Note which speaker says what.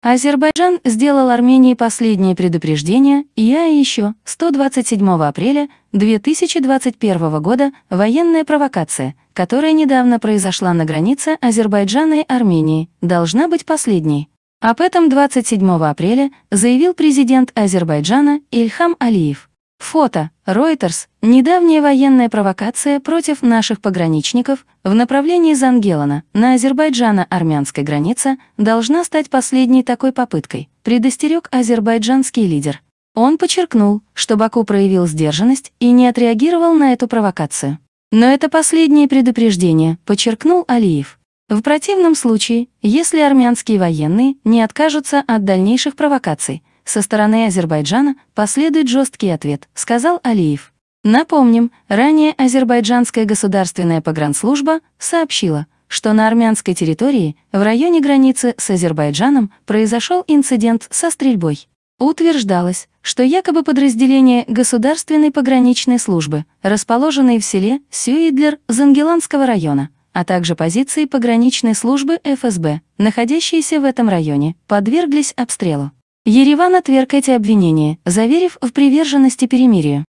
Speaker 1: Азербайджан сделал Армении последнее предупреждение Я и еще 127 апреля 2021 года военная провокация, которая недавно произошла на границе Азербайджана и Армении, должна быть последней. Об этом 27 апреля заявил президент Азербайджана Ильхам Алиев. Фото. Reuters. Недавняя военная провокация против наших пограничников в направлении Зангелана на Азербайджано-армянской границе должна стать последней такой попыткой, предостерег азербайджанский лидер. Он подчеркнул, что Баку проявил сдержанность и не отреагировал на эту провокацию. Но это последнее предупреждение, подчеркнул Алиев. В противном случае, если армянские военные не откажутся от дальнейших провокаций, со стороны Азербайджана последует жесткий ответ, сказал Алиев. Напомним, ранее Азербайджанская государственная погранслужба сообщила, что на армянской территории, в районе границы с Азербайджаном, произошел инцидент со стрельбой. Утверждалось, что якобы подразделения Государственной пограничной службы, расположенные в селе Сюидлер Зангеланского района, а также позиции пограничной службы ФСБ, находящиеся в этом районе, подверглись обстрелу. Ереван отверг эти обвинения, заверив в приверженности перемирию.